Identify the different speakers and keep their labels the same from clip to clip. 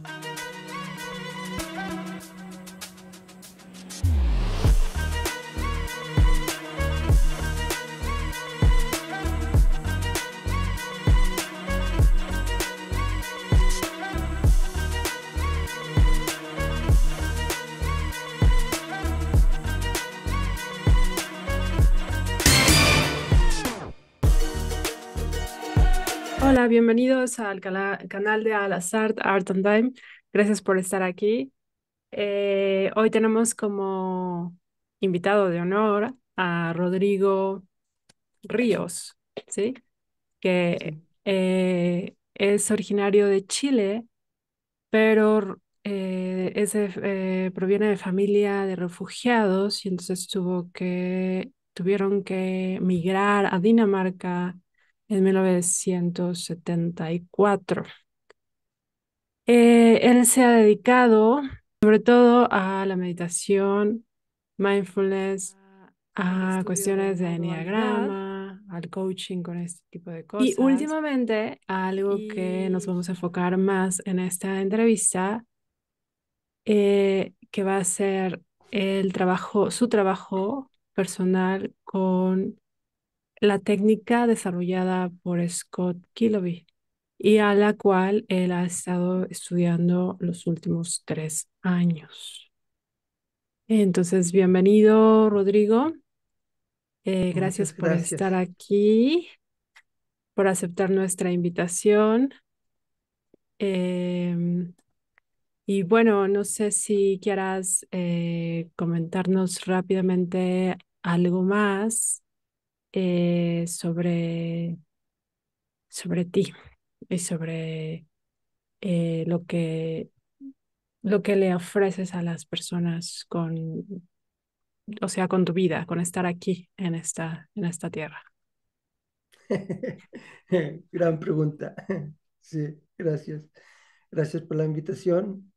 Speaker 1: Thank you. bienvenidos al canal de al Art and Time. Gracias por estar aquí. Eh, hoy tenemos como invitado de honor a Rodrigo Ríos, ¿sí? que eh, es originario de Chile, pero eh, proviene de familia de refugiados y entonces tuvo que, tuvieron que migrar a Dinamarca en 1974. Eh, él se ha dedicado sobre todo a la meditación, mindfulness, ah, a cuestiones de enneagrama, al coaching con este tipo de cosas. Y últimamente, algo que nos vamos a enfocar más en esta entrevista, eh, que va a ser el trabajo, su trabajo personal con la técnica desarrollada por Scott Kiloby y a la cual él ha estado estudiando los últimos tres años. Entonces, bienvenido, Rodrigo. Eh, gracias por estar aquí, por aceptar nuestra invitación. Em, y bueno, no sé si quieras eh, comentarnos rápidamente algo más eh, sobre, sobre ti y sobre eh, lo, que, lo que le ofreces a las personas con, o sea, con tu vida, con estar aquí en esta, en esta tierra.
Speaker 2: Gran pregunta. Sí, gracias. Gracias por la invitación.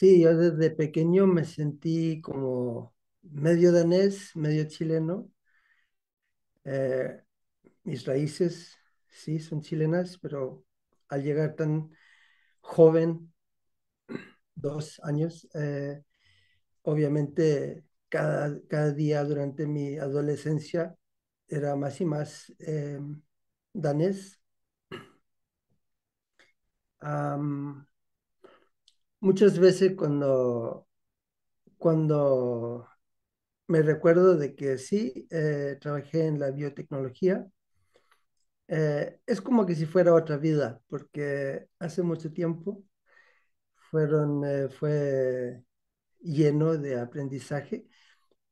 Speaker 2: Sí, yo desde pequeño me sentí como medio danés, medio chileno. Eh, mis raíces, sí, son chilenas, pero al llegar tan joven, dos años, eh, obviamente cada, día durante mi adolescencia era más y más eh, danés muchas veces cuando, cuando me recuerdo de que sí, eh, trabajé en la biotecnología, eh, es como que si fuera otra vida, porque hace mucho tiempo fueron, eh, fue lleno de aprendizaje,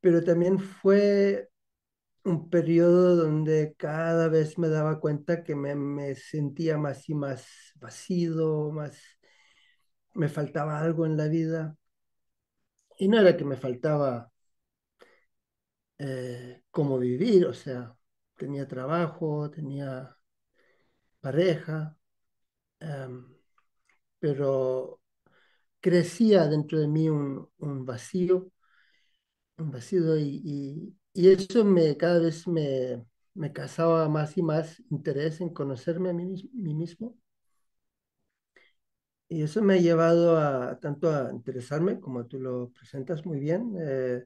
Speaker 2: pero también fue un periodo donde cada vez me daba cuenta que me, me sentía más y más vacío, más me faltaba algo en la vida. Y no era que me faltaba eh, cómo vivir, o sea, tenía trabajo, tenía pareja, em, pero crecía dentro de mí un, vacío, un vacío y, y, eso me, cada vez me, me causaba más y más interés en conocerme a mí, mí mismo y eso me ha llevado a tanto a interesarme, como tú lo presentas muy bien, eh,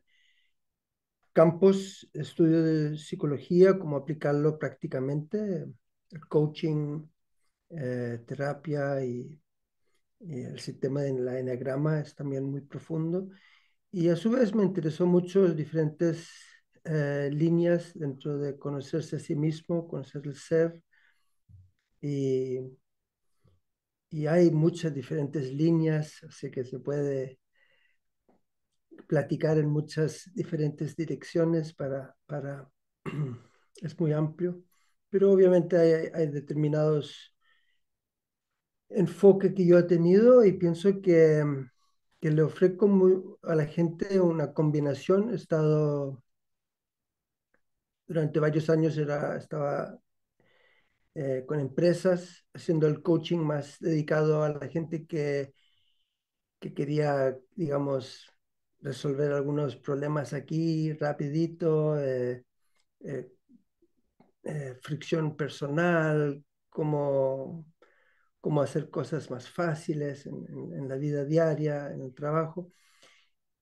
Speaker 2: campos, estudio de psicología, cómo aplicarlo prácticamente, el coaching, eh, terapia y, el sistema de la enagrama es también muy profundo. Y a su vez me interesó mucho diferentes eh, líneas dentro de conocerse a sí mismo, conocer el ser y y hay muchas diferentes líneas, así que se puede platicar en muchas diferentes direcciones para, para es muy amplio, pero obviamente hay, hay determinados enfoques que yo he tenido y pienso que, que le ofrezco muy, a la gente una combinación. He estado, durante varios años era, estaba eh, con empresas, haciendo el coaching más dedicado a la gente que, que quería, digamos, resolver algunos problemas aquí rapidito, eh, eh, fricción personal, cómo, cómo, hacer cosas más fáciles en, la vida diaria, en el trabajo.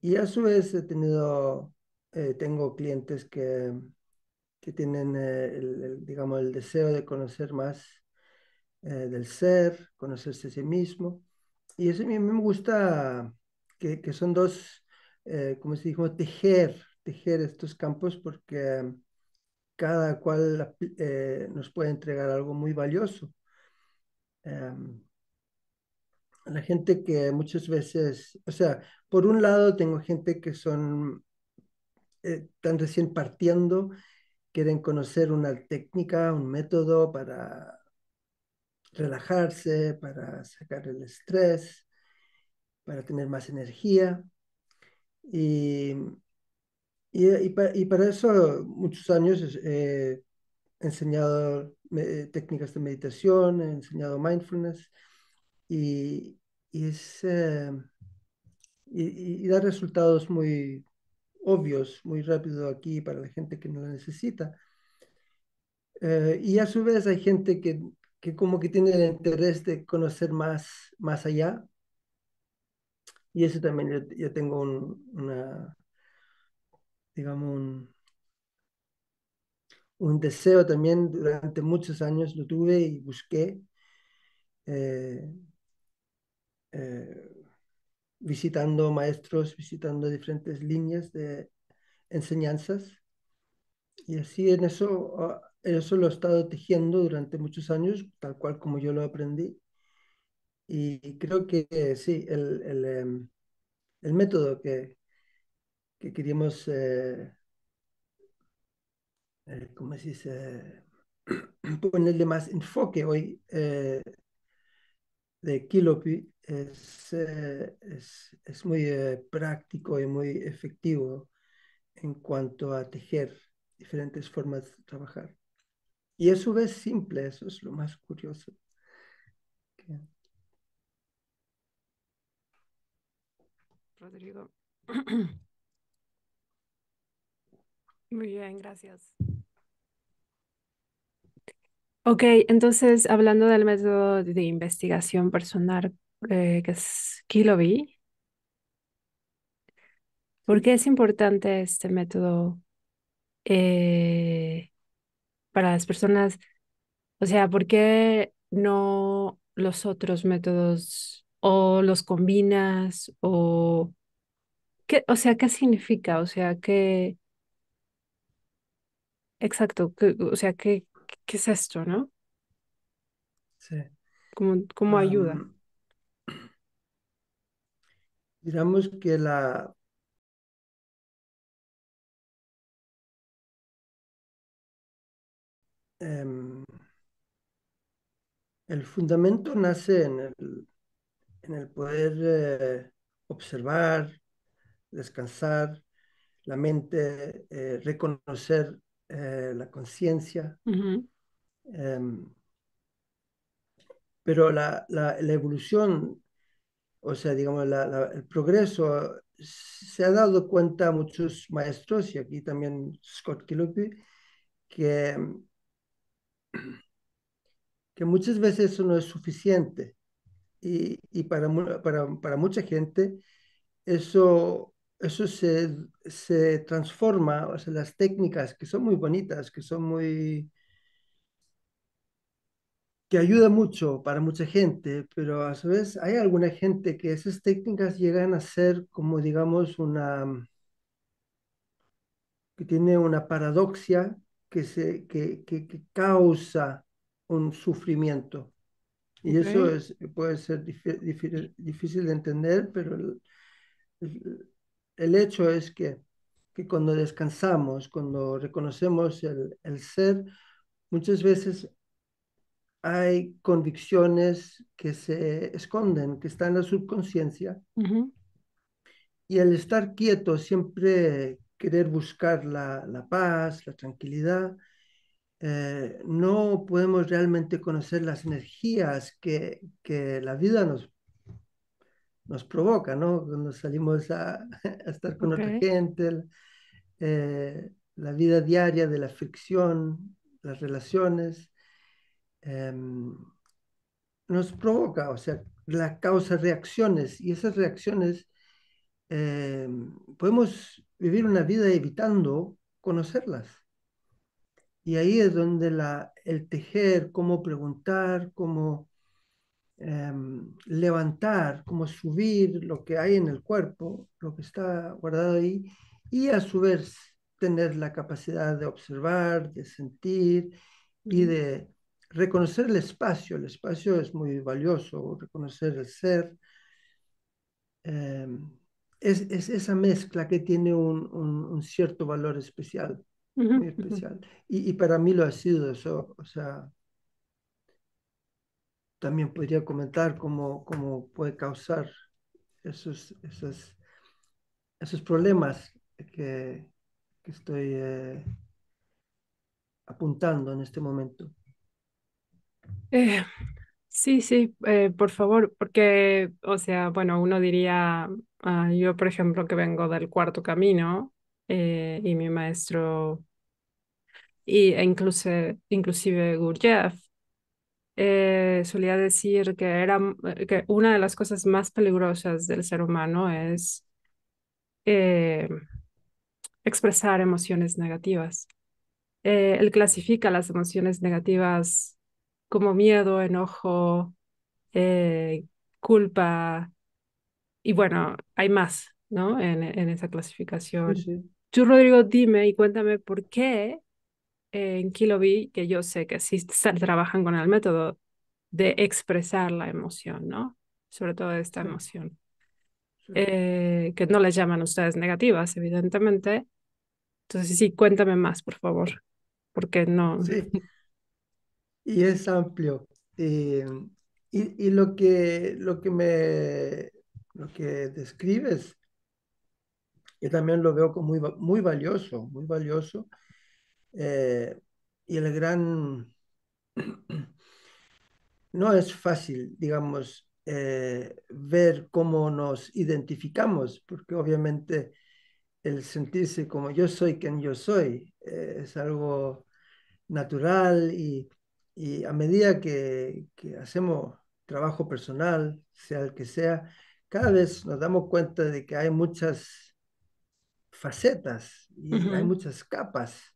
Speaker 2: Y a su vez he tenido, tengo clientes que que tienen eh, el, digamos, el deseo de conocer más eh, del ser, conocerse a sí mismo. Y eso a mí me gusta que, son dos, eh, como se dijo, tejer, tejer estos campos porque cada cual nos puede entregar algo muy valioso. Em, la gente que muchas veces, o sea, por un lado tengo gente que son tan recién partiendo quieren conocer una técnica, un método para relajarse, para sacar el estrés, para tener más energía. Y, para, eso muchos años eh, he enseñado técnicas de meditación, he enseñado mindfulness y, es, eh, y, da resultados muy, obvios muy rápido aquí para la gente que no la necesita. Eh, y a su vez hay gente que, como que tiene el interés de conocer más, más allá. Y eso también yo, tengo un, una, digamos, un, un, deseo también durante muchos años, lo tuve y busqué. Eh, eh visitando maestros, visitando diferentes líneas de enseñanzas. Y así en eso, ah, en eso lo he estado tejiendo durante muchos años, tal cual como yo lo aprendí. Y creo que sí, el, el, em, el método que, que queríamos, eh, eh ¿cómo se dice? Ponerle más enfoque hoy eh, de Kilopi es, eh, muy eh, práctico y muy efectivo en cuanto a tejer diferentes formas de trabajar. Y a su vez simple, eso es lo más curioso.
Speaker 1: Rodrigo. Muy bien, gracias. Ok, entonces hablando del método de investigación personal eh, que es KILOBI, ¿por qué es importante este método eh, para las personas? O sea, ¿por qué no los otros métodos o los combinas o qué, o sea, qué significa? O sea, qué exacto, o sea, qué ¿qué es esto, no? Sí. ¿Cómo, ayuda?
Speaker 2: Digamos que la... Em, el fundamento nace en el, en el poder eh, observar, descansar, la mente, eh, reconocer eh, la conciencia. Em, pero la, la, evolución, o sea, digamos, el progreso, se ha dado cuenta muchos maestros, y aquí también Scott Kilupi, que, que muchas veces eso no es suficiente. Y, y para, para, para mucha gente eso eso se, se transforma, o sea, las técnicas que son muy bonitas, que son muy, que ayuda mucho para mucha gente, pero a su vez hay alguna gente que esas técnicas llegan a ser como, digamos, una, mm, que tiene una paradoxia que, se, que, que, que causa un sufrimiento. Y eso es, puede ser difícil de entender, pero el hecho es que, que cuando descansamos, cuando reconocemos el, ser, muchas veces hay convicciones que se esconden, que están en la subconsciencia. Y el estar quieto, siempre querer buscar la, paz, la tranquilidad, eh, no podemos realmente conocer las energías que, que la vida nos nos provoca, ¿no? Cuando salimos a, estar con otra gente, eh, la vida diaria de la fricción, las relaciones, em, nos provoca, o sea, la causa reacciones y esas reacciones em, podemos vivir una vida evitando conocerlas. Y ahí es donde la, el tejer, cómo preguntar, cómo Em, levantar, como subir lo que hay en el cuerpo, lo que está guardado ahí, y a su vez tener la capacidad de observar, de sentir y de reconocer el espacio. El espacio es muy valioso, reconocer el ser. Em, es, es, esa mezcla que tiene un, un, cierto valor especial, especial. Y, y, para mí lo ha sido eso, o sea, también podría comentar cómo, cómo puede causar esos, esos, esos problemas que, estoy eh, apuntando en este momento.
Speaker 1: Eh, sí, sí, eh, por favor, porque, o sea, bueno, uno diría, ah, yo por ejemplo que vengo del cuarto camino y mi maestro, y, e incluso, inclusive Gurjev eh, solía decir que, era, eh, que una de las cosas más peligrosas del ser humano es eh, expresar emociones negativas. él clasifica las emociones negativas como miedo, enojo, culpa, y bueno, hay más, ¿no? En, en esa clasificación. Rodrigo, dime y cuéntame por qué en Kilobi que yo sé que sí trabajan con el método de expresar la emoción, ¿no? Sobre todo esta emoción. Eh, que no les llaman ustedes negativas, evidentemente. Entonces, sí, cuéntame más, por favor, porque no. Sí. Y es
Speaker 2: amplio. Eh, y, lo que, lo que me lo que describes, yo también lo veo como muy, muy valioso, muy valioso, eh, y el gran... No es fácil, digamos, eh, ver cómo nos identificamos, porque obviamente el sentirse como yo soy quien yo soy eh, es algo natural y, a medida que, hacemos trabajo personal, sea el que sea, cada vez nos damos cuenta de que hay muchas facetas y hay muchas capas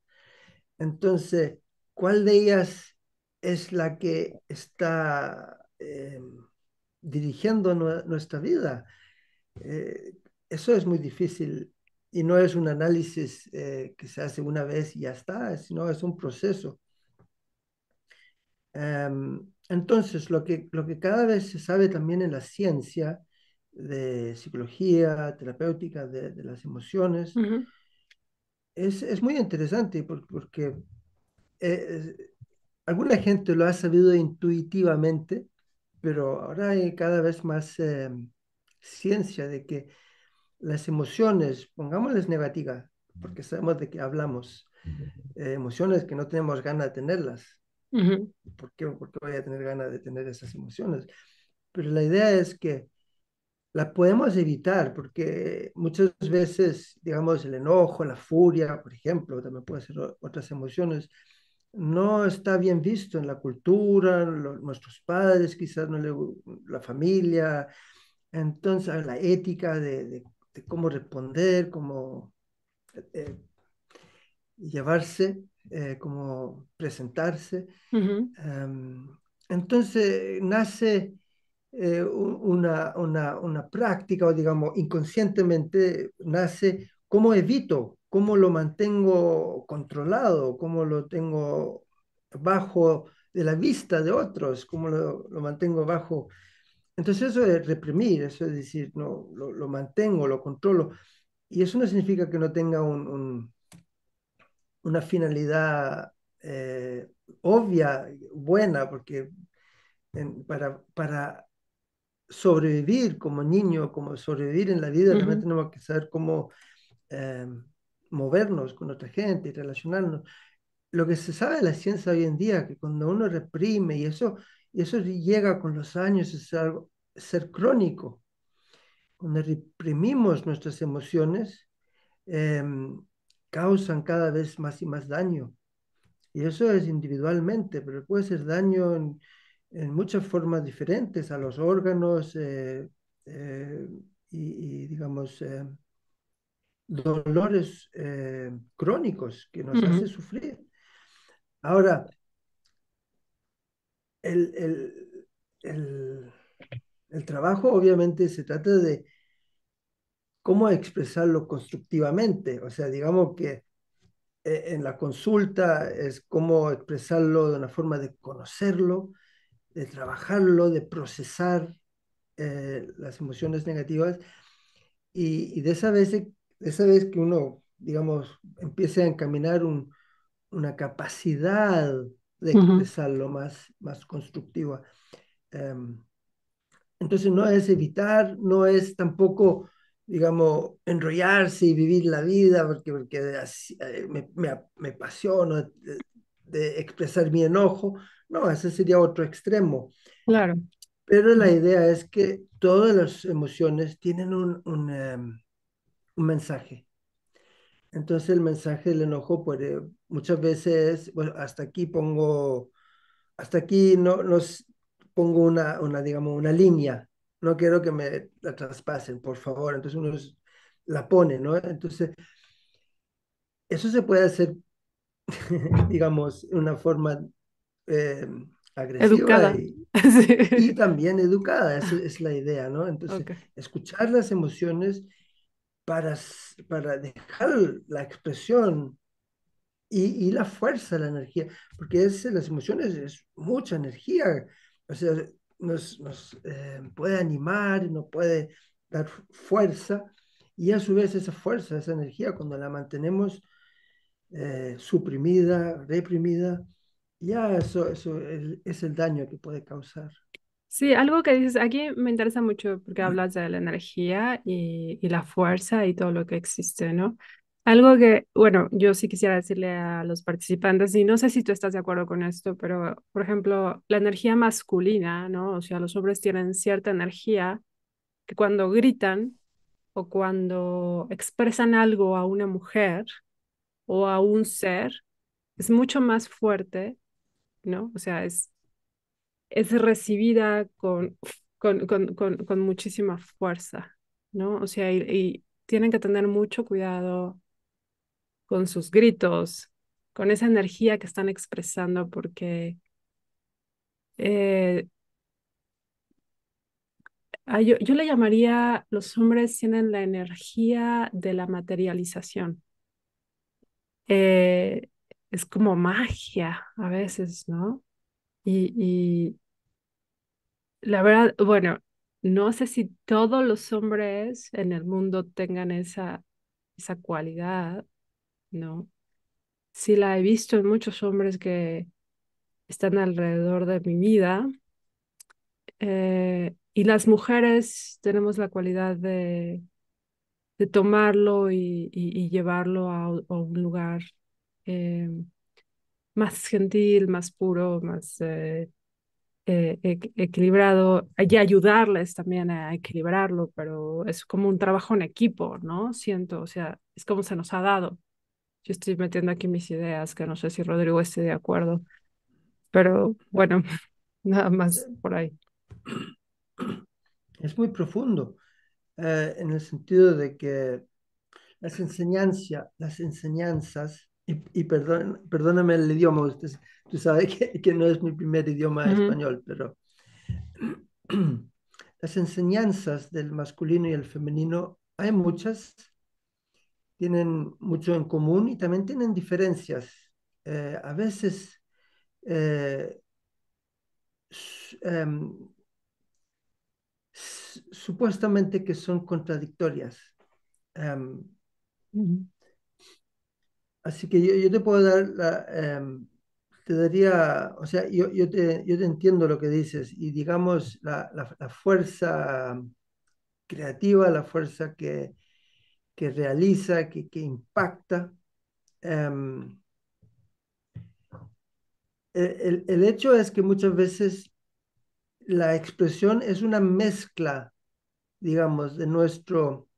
Speaker 2: entonces, ¿cuál de ellas es la que está eh, dirigiendo nuestra vida? Eh, eso es muy difícil y no es un análisis eh, que se hace una vez y ya está, sino es un proceso. Em, entonces, lo que, cada vez se sabe también en la ciencia de psicología terapéutica de, las emociones, es, muy interesante porque eh, eh, alguna gente lo ha sabido intuitivamente, pero ahora hay cada vez más eh, ciencia de que las emociones, pongámosles negativas, porque sabemos de qué hablamos, emociones que no tenemos ganas de tenerlas.
Speaker 1: ¿Por
Speaker 2: qué voy a tener ganas de tener esas emociones? Pero la idea es que la podemos evitar porque muchas veces, digamos, el enojo, la furia, por ejemplo, también puede ser otras emociones, no está bien visto en la cultura, nuestros padres quizás no le, la familia, entonces la ética de, cómo responder, cómo eh, llevarse, eh, cómo presentarse. Em, entonces nace eh, una, una, práctica, o digamos, inconscientemente nace cómo evito, cómo lo mantengo controlado, cómo lo tengo bajo de la vista de otros, cómo lo, mantengo bajo. Entonces eso es reprimir, eso es decir, no, lo, mantengo, lo controlo. Y eso no significa que no tenga un, una finalidad eh, obvia, buena, porque para, para sobrevivir como niño, como sobrevivir en la vida, realmente tenemos que saber cómo em, movernos con otra gente y relacionarnos. Lo que se sabe de la ciencia hoy en día, que cuando uno reprime y eso, y eso llega con los años, es algo, ser crónico. Cuando reprimimos nuestras emociones, em, causan cada vez más y más daño. Y eso es individualmente, pero puede ser daño en, en muchas formas diferentes a los órganos eh, eh, y, digamos, eh, dolores crónicos que nos hace sufrir. Ahora, el trabajo obviamente se trata de cómo expresarlo constructivamente, o sea, digamos que en la consulta es cómo expresarlo de una forma de conocerlo, de trabajarlo, de procesar eh, las emociones negativas. Y, de, esa vez, esa vez que uno, digamos, empiece a encaminar una capacidad de expresarlo más, más constructiva. Em, entonces no es evitar, no es tampoco, digamos, enrollarse y vivir la vida porque, porque eh, me, me, me eh, expresar mi enojo. No, ese sería otro extremo. Claro. Pero la idea es que todas las emociones tienen em, un, mensaje. Entonces el mensaje del enojo puede, muchas veces, bueno, hasta aquí pongo, hasta aquí no, nos pongo una, una, digamos, una línea. No quiero que me la traspasen, por favor. Entonces uno la pone, ¿no? Entonces, eso se puede hacer digamos, una forma eh, agresiva Y, también educada, es, es la idea, ¿no? Entonces, escuchar las emociones para, para dejar la expresión y, la fuerza, la energía, porque es, las emociones es mucha energía, o sea, nos, eh, puede animar, nos puede dar fuerza, y a su vez esa fuerza, esa energía, cuando la mantenemos eh, suprimida, reprimida, ya eso, eso es, el daño que puede causar.
Speaker 1: Sí, algo que dices aquí me interesa mucho porque hablas de la energía y, y la fuerza y todo lo que existe, ¿no? Algo que, bueno, yo sí quisiera decirle a los participantes, y no sé si tú estás de acuerdo con esto, pero, por ejemplo, la energía masculina, ¿no? O sea, los hombres tienen cierta energía que cuando gritan o cuando expresan algo a una mujer, o a un ser, es mucho más fuerte, ¿no? O sea, es, es recibida con, con, muchísima fuerza, ¿no? O sea, y, tienen que tener mucho cuidado con sus gritos, con esa energía que están expresando, porque eh, ah, yo, le llamaría, los hombres tienen la energía de la materialización. Eh, es como magia a veces, ¿no? Y, la verdad, bueno, no sé si todos los hombres en el mundo tengan esa, esa cualidad, ¿no? Sí la he visto en muchos hombres que están alrededor de mi vida. Eh, y las mujeres tenemos la cualidad de de tomarlo y, llevarlo a, un lugar eh, más gentil, más puro, más eh, eh, equilibrado, y ayudarles también a equilibrarlo, pero es como un trabajo en equipo, ¿no? Siento, o sea, es como se nos ha dado. Yo estoy metiendo aquí mis ideas, que no sé si Rodrigo esté de acuerdo, pero bueno, nada más por ahí.
Speaker 2: Es muy profundo. Eh, en el sentido de que las enseñanzas, las enseñanzas, y, perdón, perdóname el idioma, tú sabes que, no es mi primer idioma español, pero las enseñanzas del masculino y el femenino, hay muchas, tienen mucho en común y también tienen diferencias. Eh, a veces eh, em, supuestamente que son contradictorias. Em, así que yo, te puedo dar, em, te daría, o sea, yo, te, entiendo lo que dices y digamos la, fuerza creativa, la fuerza que, que realiza, que, impacta. Em, e, el, el, hecho es que muchas veces la expresión es una mezcla, digamos, de nuestro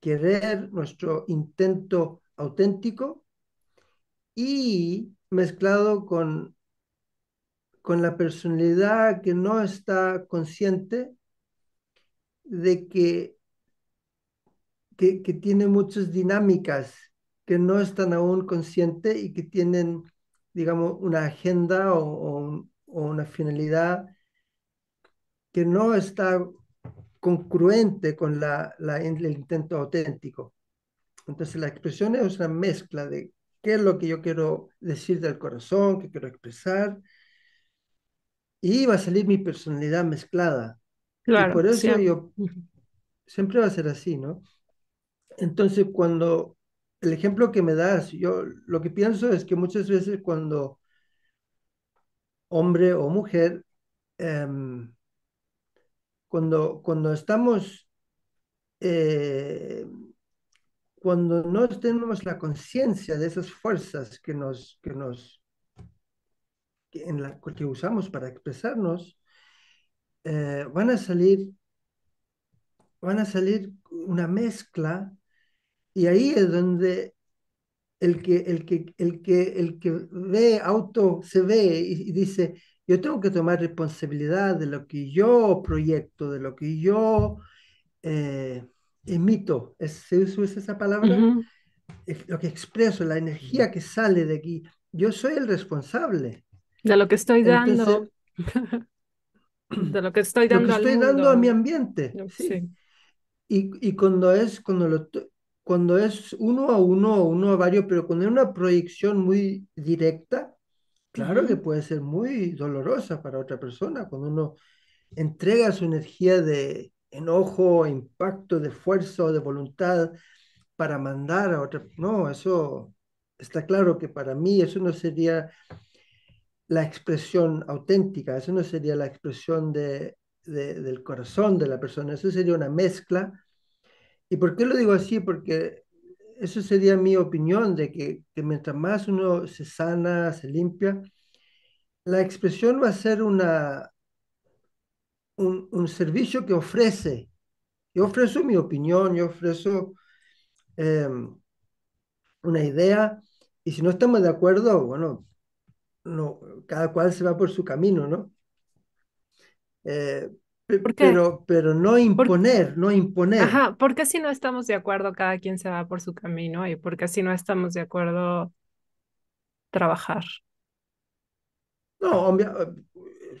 Speaker 2: querer, nuestro intento auténtico y mezclado con, con la personalidad que no está consciente de que, que, tiene muchas dinámicas que no están aún conscientes y que tienen, digamos, una agenda o una finalidad que no está congruente con la, el intento auténtico. Entonces la expresión es una mezcla de qué es lo que yo quiero decir del corazón, qué quiero expresar, y va a salir mi personalidad mezclada. Claro, y por eso siempre. yo siempre va a ser así, ¿no? Entonces cuando el ejemplo que me das, yo lo que pienso es que muchas veces cuando hombre o mujer em, cuando, estamos, eh, cuando no tenemos la conciencia de esas fuerzas que nos, en que usamos para expresarnos, eh, van a salir, van a salir una mezcla y ahí es donde el que, el el que, ve auto se ve y dice, yo tengo que tomar responsabilidad de lo que yo proyecto, de lo que yo eh, emito. ¿Es, ¿Se usa esa palabra? lo que expreso, la energía que sale de aquí. Yo soy el responsable.
Speaker 1: De lo que estoy dando. de lo que estoy dando, lo que estoy dando a mi ambiente. Sí. Y, y, cuando
Speaker 2: es cuando lo, cuando es uno a uno uno a varios, pero cuando es una proyección muy directa, Claro que puede ser muy dolorosa para otra persona cuando uno entrega su energía de enojo, impacto, de esfuerzo, de voluntad para mandar a otra. No, eso está claro que para mí eso no sería la expresión auténtica, eso no sería la expresión del corazón de la persona, eso sería una mezcla. ¿Y por qué lo digo así? Porque eso sería mi opinión, de que, que, mientras más uno se sana, se limpia, la expresión va a ser una, un, un servicio que ofrece. Yo ofrezco mi opinión, yo ofrezco eh, una idea, y si no estamos de acuerdo, bueno, no, cada cual se va por su camino, ¿no? Eh, pero, pero no imponer, no imponer.
Speaker 1: Ajá, porque si no estamos de acuerdo, cada quien se va por su camino y porque si no estamos de acuerdo, trabajar.
Speaker 2: No, eh,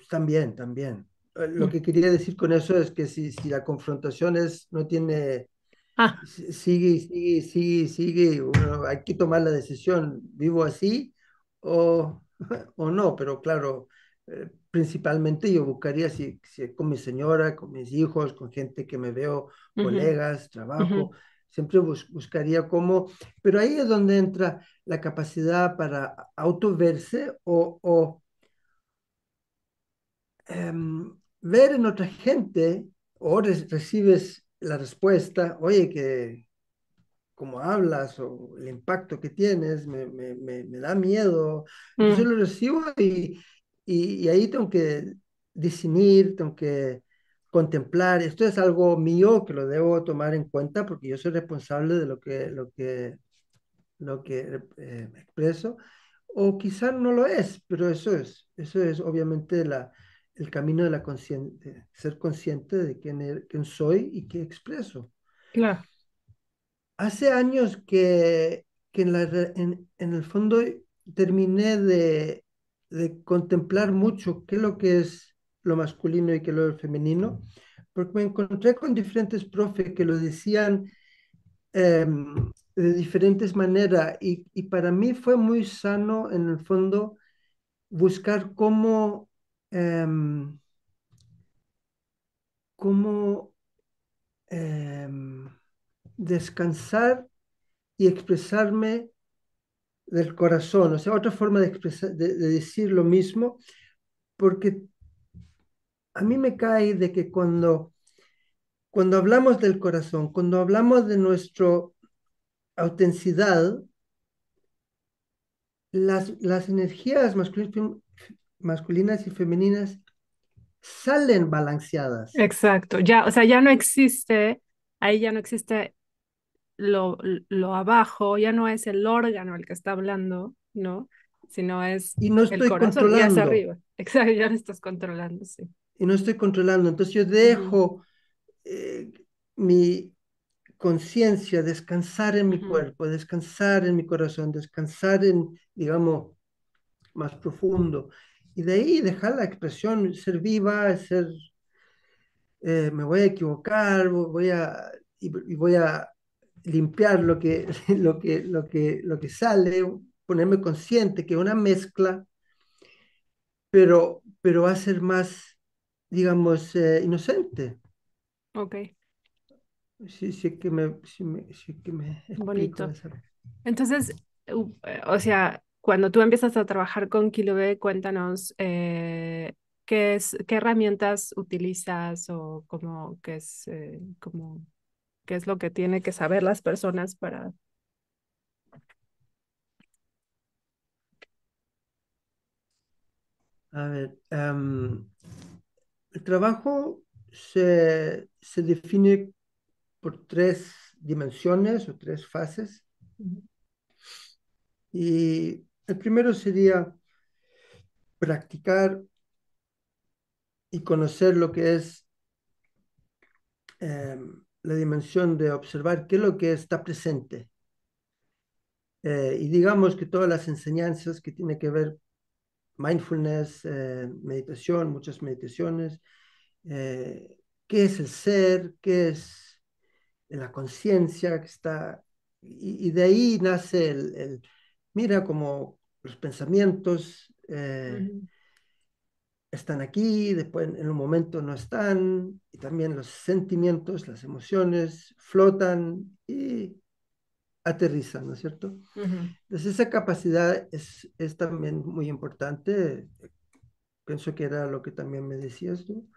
Speaker 2: también, también. Eh, lo mm. que quería decir con eso es que si, si la confrontación es, no tiene, ah. sigue, sigue, sigue, sigue, hay que tomar la decisión, vivo así o, o no, pero claro, eh, principalmente yo buscaría si, con mi señora, con mis hijos, con gente que me veo,
Speaker 1: colegas,
Speaker 2: trabajo, siempre buscaría cómo, pero ahí es donde entra la capacidad para autoverse o, em, ver en otra gente o recibes la respuesta, oye, que como hablas o el impacto que tienes me, da miedo. Yo mm. lo recibo y, y, ahí tengo que discernir, tengo que contemplar. Esto es algo mío que lo debo tomar en cuenta porque yo soy responsable de lo que, lo que, lo que eh, expreso. O quizás no lo es, pero eso es. Eso es obviamente la, el camino de la consciente, ser consciente de er-, quién, soy y qué expreso. Claro. Hace años que, que en, la, en el fondo terminé de de contemplar mucho qué es lo que es lo masculino y qué es lo femenino, porque me encontré con diferentes profes que lo decían em, de diferentes maneras y, para mí fue muy sano en el fondo buscar cómo, em, em, descansar y expresarme del corazón, o sea, otra forma de, de, decir lo mismo, porque a mí me cae de que cuando, cuando hablamos del corazón, cuando hablamos de nuestra autenticidad, las, las energías masculinas, masculinas y femeninas salen balanceadas.
Speaker 1: Exacto, ya, o sea, ya no existe, ahí ya no existe lo, lo abajo, ya no es el órgano el que está hablando, ¿no? Sino es y no estoy el controlando. arriba. Exacto, ya estás controlando, sí. Y
Speaker 2: no estoy controlando. Entonces yo dejo eh, mi conciencia descansar en mi cuerpo, descansar en mi corazón, descansar en, digamos, más profundo. Y de ahí dejar la expresión, ser viva, ser, eh, me voy a equivocar, voy a, y voy a limpiar lo que, lo que, lo que, lo que sale, ponerme consciente que es una mezcla, pero, pero va a ser más, digamos, eh, inocente. Ok. Sí, sí que me, sí Bonito.
Speaker 1: Entonces, eh, o sea, cuando tú empiezas a trabajar con B, cuéntanos eh, qué es, qué herramientas utilizas o cómo, qué es, cómo qué es lo que tiene que saber las personas para...
Speaker 2: A ver, el trabajo se, define por tres dimensiones o tres fases. Y el primero sería practicar y conocer lo que es em, la dimensión de observar qué es lo que está presente. Eh, y digamos que todas las enseñanzas que tiene que ver mindfulness, eh, meditación, muchas meditaciones, eh, qué es el ser, qué es la conciencia que está, y, de ahí nace el, mira como los pensamientos, están aquí, después en un momento no están, y también los sentimientos, las emociones flotan y aterrizan, ¿no es cierto? Entonces esa capacidad es, es, también muy importante, pienso que era lo que también me decías tú,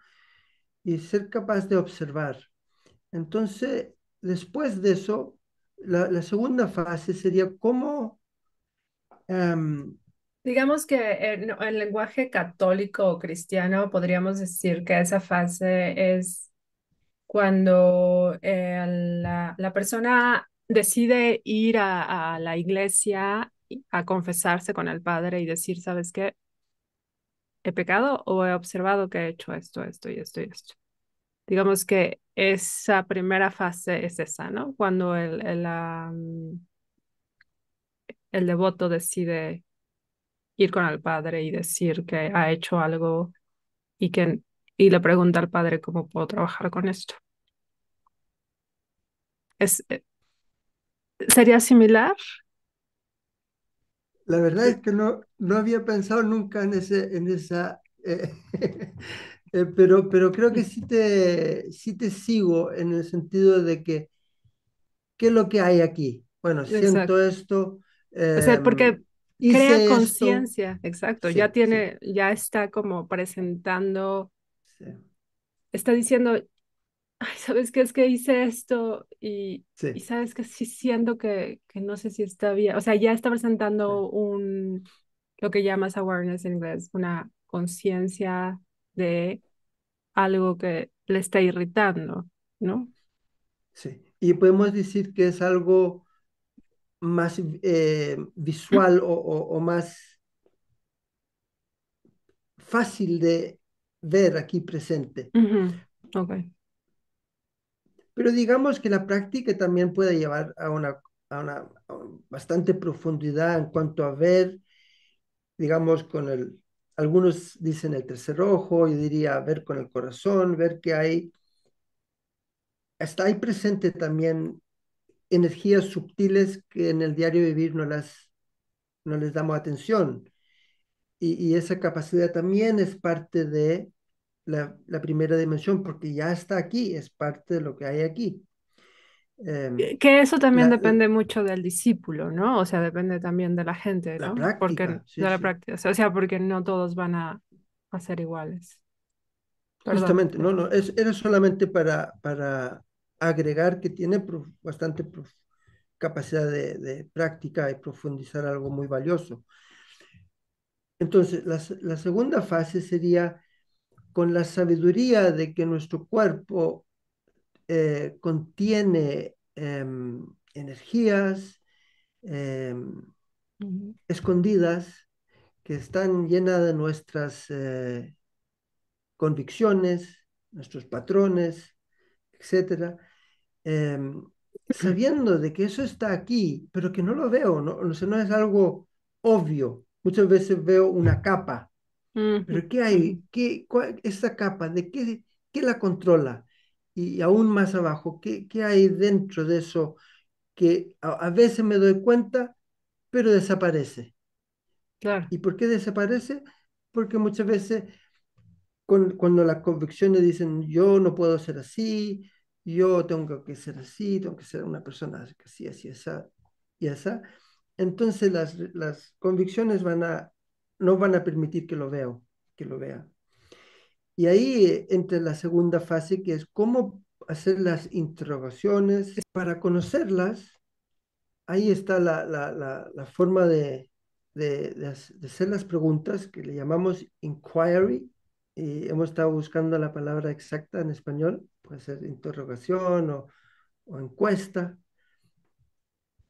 Speaker 2: y ser capaz de observar. Entonces, después de eso, la, segunda fase sería cómo em,
Speaker 1: Digamos que en el lenguaje católico o cristiano podríamos decir que esa fase es cuando eh, la, persona decide ir a, la iglesia a confesarse con el Padre y decir, ¿sabes qué? ¿He pecado o he observado que he hecho esto, esto y esto y esto? Digamos que esa primera fase es esa, ¿no? Cuando el, el, el devoto decide ir con el padre y decir que ha hecho algo y que y le pregunta al padre cómo puedo trabajar con esto. Es, eh, ¿Sería similar?
Speaker 2: La verdad es que no, no había pensado nunca en, ese, en esa, eh, eh, pero, pero creo que sí te, sí te sigo en el sentido de que, ¿qué es lo que hay aquí? Bueno, siento esto. o sea, porque em, Crea conciencia, exacto. ya tiene,
Speaker 1: ya está como presentando, está diciendo, ay, ¿sabes qué? Es que hice esto y, ¿sabes que Sí siento que, que, no sé si está bien. O sea, ya está presentando un, lo que llamas awareness en inglés, una conciencia de algo que le está irritando, ¿no?
Speaker 2: Sí, y podemos decir que es algo más eh, visual o, más fácil de ver aquí presente. okay. Pero digamos que la práctica también puede llevar a una, a una bastante profundidad en cuanto a ver, digamos, con el, algunos dicen el tercer ojo, yo diría ver con el corazón, ver que hay, está ahí presente también energías sutiles que en el diario vivir no las no les damos atención. Y, esa capacidad también es parte de la, primera dimensión, porque ya está aquí, es parte de lo que hay aquí. Em,
Speaker 1: que eso también depende eh, mucho del discípulo, ¿no? O sea, depende también de la gente, ¿no? porque, de la práctica. O sea, porque no todos van a, hacer ser iguales. exactamente
Speaker 2: Justamente, no, no, era solamente para, para agregar que tiene bastante capacidad de, práctica y profundizar algo muy valioso. Entonces, la, segunda fase sería con la sabiduría de que nuestro cuerpo eh, contiene em, energías em, escondidas que están llenas de nuestras eh, convicciones, nuestros patrones, etcétera, Em, sabiendo de que eso está aquí, pero que no lo veo, no, no es algo obvio. Muchas veces veo una capa, pero ¿qué hay? ¿Qué, capa de qué, qué la controla? Y aún más abajo, ¿qué, qué hay dentro de eso que a, veces me doy cuenta, pero desaparece? Claro. ¿Y por qué desaparece? Porque muchas veces cuando las convicciones dicen yo no puedo ser así, yo tengo que ser así, tengo que ser una persona así, así, esa y esa. Entonces las, convicciones van a, no van a permitir que lo veo, que lo vea. Y ahí entra la segunda fase, que es cómo hacer las interrogaciones. Para conocerlas, ahí está la, forma de, de, hacer las preguntas que le llamamos inquiry y hemos estado buscando la palabra exacta en español, puede ser interrogación o, encuesta.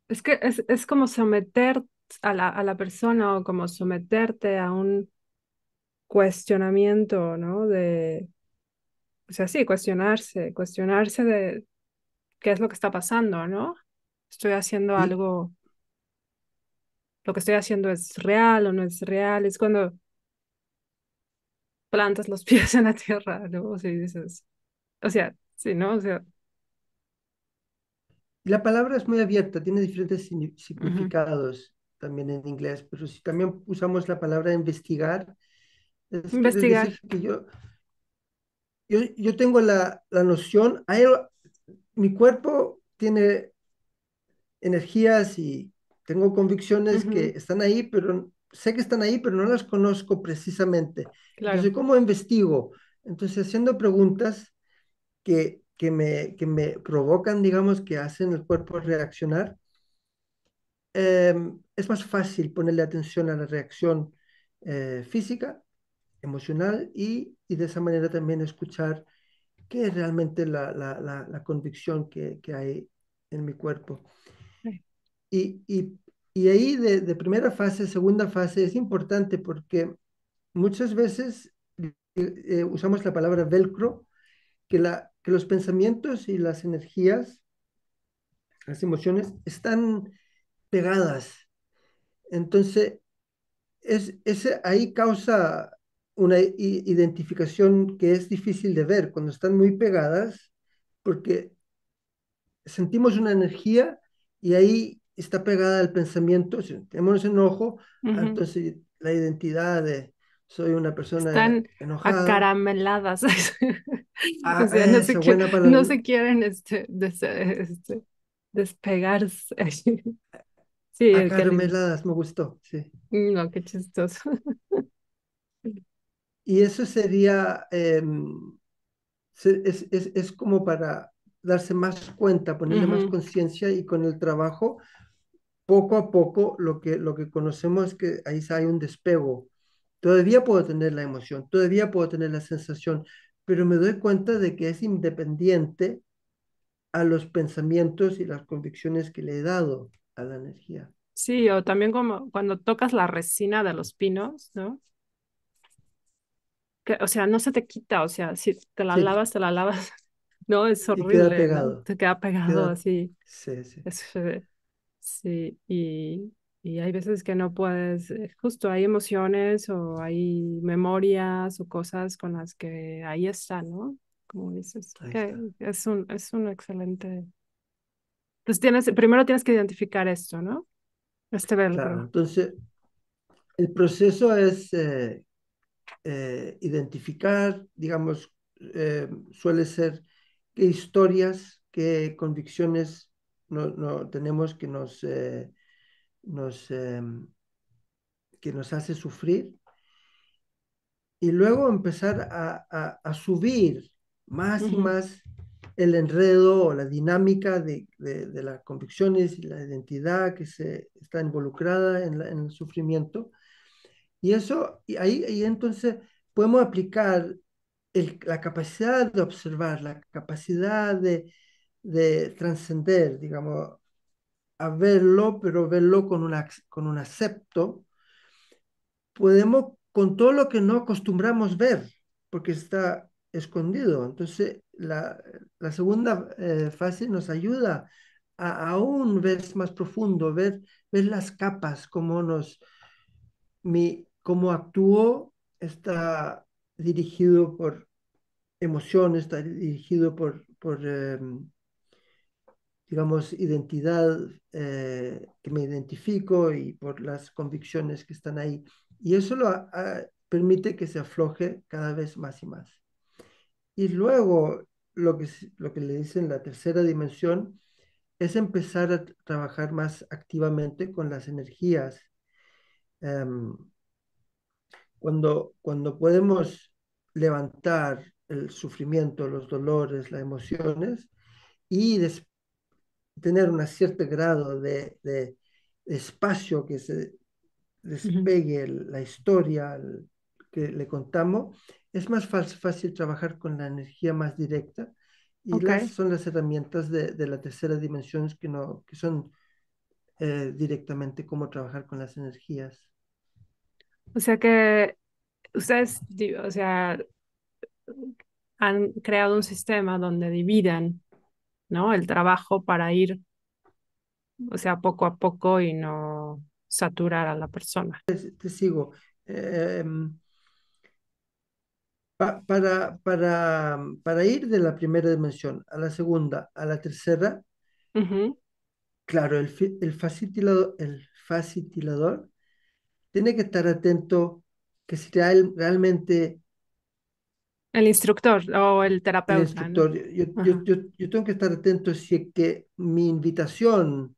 Speaker 1: Es que es, es como someter a la, a la, persona o como someterte a un cuestionamiento, ¿no? De, o sea, sí, cuestionarse, cuestionarse de qué es lo que está pasando, ¿no? Estoy haciendo algo, lo que estoy haciendo es real o no es real, es cuando plantas los pies en la tierra, ¿no? O dices, o sea, sí, ¿no? O sea. La
Speaker 2: palabra es muy abierta, tiene diferentes significados también en inglés, pero si también usamos la palabra investigar, es, investigar. que yo, yo, tengo la, la noción, mi cuerpo tiene energías y tengo convicciones que están ahí, pero sé que están ahí, pero no las conozco precisamente. Pues, claro. Entonces, ¿cómo investigo? Entonces, haciendo preguntas que, que, me, que me provocan, digamos, que hacen el cuerpo reaccionar, em, es más fácil ponerle atención a la reacción eh, física, emocional y, y, de esa manera también escuchar qué es realmente la, la, la, convicción que, que, hay en mi cuerpo. Y, y, y ahí de, primera fase, segunda fase, es importante porque muchas veces eh, eh, usamos la palabra velcro, que, la, que los pensamientos y las energías, las emociones, están pegadas. Entonces, es, ese ahí causa una identificación que es difícil de ver cuando están muy pegadas, porque sentimos una energía y ahí está pegada al pensamiento, si tenemos enojo,
Speaker 1: entonces
Speaker 2: la identidad de soy una persona Están enojada.
Speaker 1: acarameladas. no, se quieren este, este despegarse. sí, acarameladas, me gustó, sí. No, qué chistoso.
Speaker 2: y eso sería, em, es, es, es como para darse más cuenta, ponerle más conciencia y con el trabajo, poco a poco lo que, lo que conocemos es que ahí hay un despego. Todavía puedo tener la emoción, todavía puedo tener la sensación, pero me doy cuenta de que es independiente a los pensamientos y las convicciones que le he dado a la energía.
Speaker 1: Sí, o también como cuando tocas la resina de los pinos, ¿no? Que, o sea, no se te quita, o sea, si te la lavas, te la lavas, no, es horrible. Te queda pegado. queda pegado así. Sí, sí. sí, y, hay veces que no puedes, eh, justo hay emociones o hay memorias o cosas con las que ahí está, ¿no? Como dices, es un, es un excelente. Entonces pues tienes, primero tienes que identificar esto, ¿no? Este
Speaker 2: verbo. entonces, el proceso es eh, eh, identificar, digamos, suele ser historias, qué convicciones no, tenemos que nos, eh, nos, em, que nos hace sufrir. Y luego empezar a, subir más y más el enredo o la dinámica de, las convicciones y la identidad que se está involucrada en, el sufrimiento. Y eso, y ahí entonces podemos aplicar la capacidad de observar, la capacidad de, de trascender, digamos, a verlo, pero verlo con, una, con un acepto, podemos con todo lo que no acostumbramos ver, porque está escondido. Entonces, la, la segunda eh, fase nos ayuda a aún ver más profundo, ver, ver las capas, cómo nos, mi, cómo actuó esta dirigido por emociones, está dirigido por, por em, digamos, identidad eh, que me identifico y por las convicciones que están ahí. Y eso lo permite que se afloje cada vez más y más. Y luego, lo que, lo que le dicen la tercera dimensión es empezar a trabajar más activamente con las energías. Em, cuando, cuando podemos levantar el sufrimiento, los dolores, las emociones y tener un cierto grado de, espacio que se despegue la historia que le contamos, es más fácil trabajar con la energía más directa y son las herramientas de, la tercera dimensión que, no, que son eh, directamente cómo trabajar con las energías.
Speaker 1: O sea que ustedes, o sea, han creado un sistema donde dividan, ¿no? El trabajo para ir, o sea, poco a poco y no saturar a la persona. Te, sigo. Em, para, para,
Speaker 2: para, ir de la primera dimensión a la segunda, a la tercera, claro, el, el, el facilitador tiene que estar atento que si realmente...
Speaker 1: El instructor
Speaker 2: o el terapeuta. El instructor. Yo, yo, yo, tengo que estar atento si que mi invitación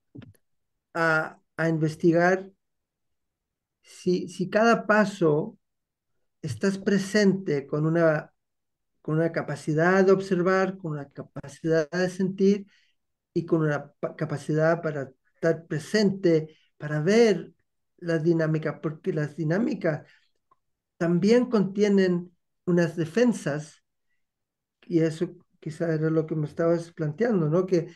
Speaker 2: a, a investigar, si, si cada paso estás presente con una, con una capacidad de observar, con una capacidad de sentir y con una capacidad para estar presente, para ver las dinámicas, porque las dinámicas también contienen unas defensas, y eso quizá era lo que me estabas planteando, ¿no? Que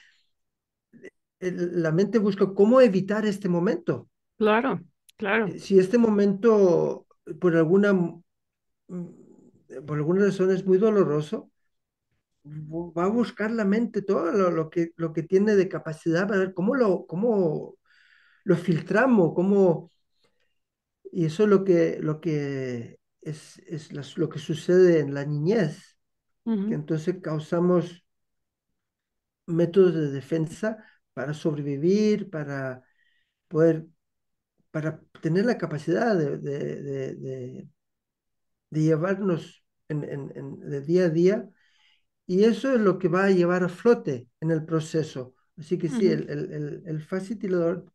Speaker 2: la mente busca cómo evitar este momento. Claro, claro. Eh, si este momento, por alguna, mm, por alguna razón, es muy doloroso, va a buscar la mente todo lo, que, lo que tiene de capacidad para ver cómo lo, cómo lo filtramos, cómo y eso es lo que, lo que, es, es lo que sucede en la niñez, entonces causamos métodos de defensa para sobrevivir, para poder, para tener la capacidad de, de, de, llevarnos en, en, en, de día a día. Y eso es lo que va a llevar a flote en el proceso. Así que sí, el, el, el, facilitador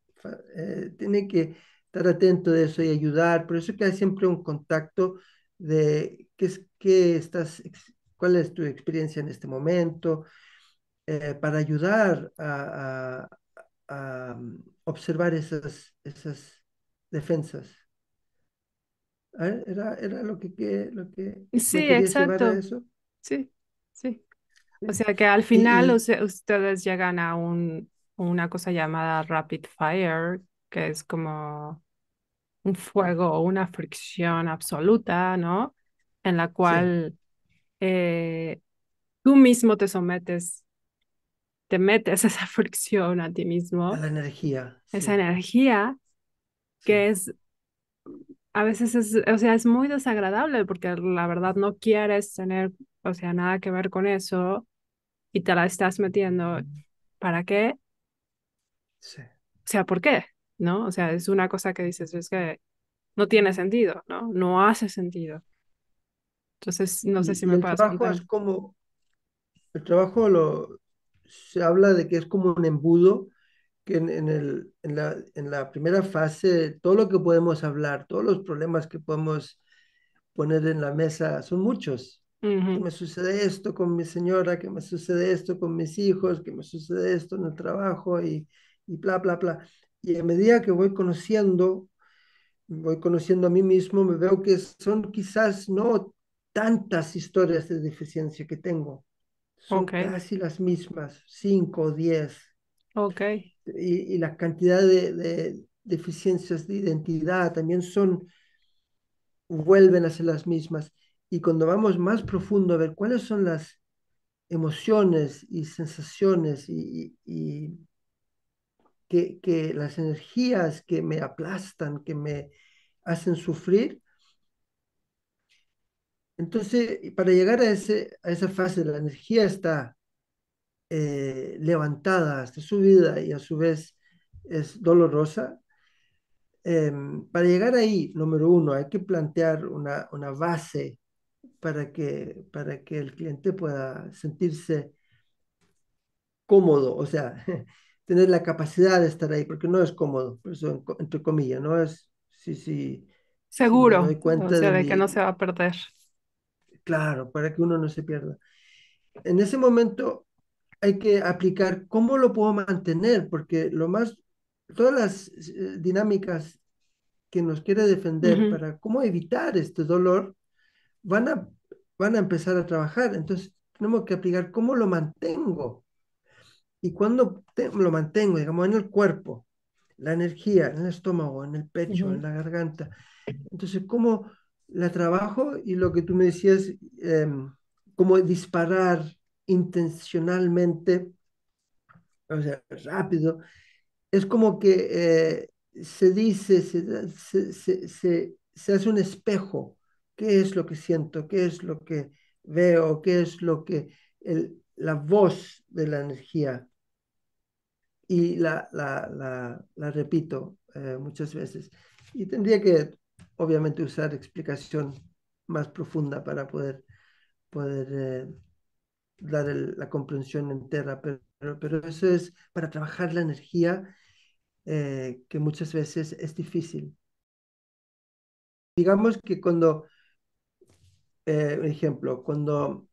Speaker 2: eh, tiene que estar atento de eso y ayudar. Por eso que hay siempre un contacto de qué qué estás, cuál es tu experiencia en este momento, eh, para ayudar a, mm, observar esas, esas defensas. ¿Era, era lo que, que lo sí, exacto. eso? Sí,
Speaker 1: sí. O sea que al final ustedes llegan a un, una cosa llamada rapid fire, que es como un fuego o una fricción absoluta, ¿no? En la cual eh, tú mismo te sometes, te metes esa fricción a ti mismo. A la energía. Esa energía que es, a veces es, o sea, es muy desagradable porque la verdad no quieres tener, o sea, nada que ver con eso y te la estás metiendo. ¿Para qué? Sí. O sea, ¿por qué? ¿no? O sea, es una cosa que dices, es que no tiene sentido, ¿no? No hace sentido. Entonces, no sé si me pasa. El trabajo es como,
Speaker 2: el trabajo lo, se habla de que es como un embudo, que en, el, en, la, en la primera fase, todo lo que podemos hablar, todos los problemas que podemos poner en la mesa, son muchos. Que me sucede esto con mi señora, que me sucede esto con mis hijos, que me sucede esto en el trabajo y, y bla, bla, bla y a medida que voy conociendo, voy conociendo a mí mismo, me veo que son quizás no tantas historias de deficiencia que tengo. Son casi las mismas, cinco, o diez Ok. Y, y, la cantidad de, deficiencias de identidad también son, vuelven a ser las mismas. Y cuando vamos más profundo a ver cuáles son las emociones y sensaciones y que, que las energías que me aplastan, que me hacen sufrir, entonces, para llegar a, ese, a esa fase, la energía está eh, levantada, está subida y a su vez es dolorosa. Em, para llegar ahí, número uno, hay que plantear una, una, base para que, para que el cliente pueda sentirse cómodo, o sea, tener la capacidad de estar ahí, porque no es cómodo, por eso, entre comillas, ¿no? Es, sí, sí. Seguro, No hay cuenta de, que no se va a perder. Claro, para que uno no se pierda. En ese momento hay que aplicar cómo lo puedo mantener, porque lo más, todas las eh, dinámicas que nos quiere defender para cómo evitar este dolor, van a, van a empezar a trabajar. Entonces, tenemos que aplicar cómo lo mantengo. Y cuando lo mantengo, digamos, en el cuerpo, la energía, en el estómago, en el pecho, en la garganta, entonces, ¿cómo la trabajo? Y lo que tú me decías, eh, em, como disparar intencionalmente, o sea, rápido, es como que eh, se dice, se, se, se, se, hace un espejo. ¿Qué es lo que siento? ¿Qué es lo que veo? ¿Qué es lo que la voz de la energía y la, la, la, repito eh, muchas veces. Y tendría que, obviamente, usar explicación más profunda para poder, poder eh, dar la comprensión entera, pero, pero, eso es para trabajar la energía eh, que muchas veces es difícil. Digamos que cuando, por ejemplo, cuando,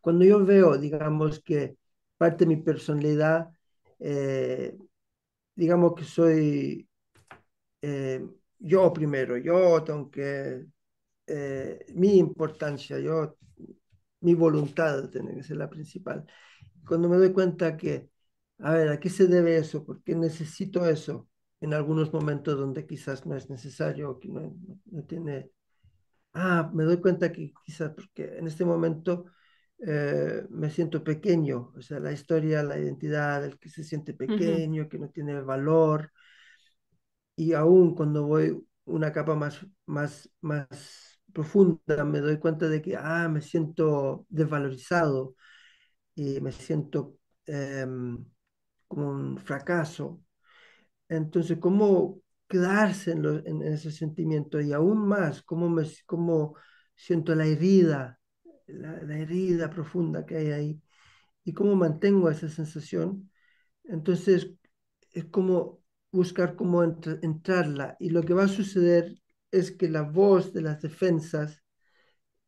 Speaker 2: cuando yo veo, digamos que parte de mi personalidad, eh, digamos que soy eh, yo primero, yo tengo que, eh, mi importancia, yo, mi voluntad tiene que ser la principal. Cuando me doy cuenta que, a ver, ¿a qué se debe eso? ¿Por qué necesito eso? En algunos momentos donde quizás no es necesario, que no, no tiene... Ah, me doy cuenta que quizás porque en este momento eh, me siento pequeño, o sea, la historia, la identidad el que se siente pequeño, que no tiene valor, y aún cuando voy una capa más, más, más profunda, me doy cuenta de que, ah, me siento desvalorizado y me siento em, como un fracaso. Entonces, ¿cómo quedarse en, ese sentimiento? Y aún más, ¿cómo, me, cómo siento la herida? la, herida profunda que hay ahí y cómo mantengo esa sensación. Entonces, es como buscar cómo entrarla. Y lo que va a suceder es que la voz de las defensas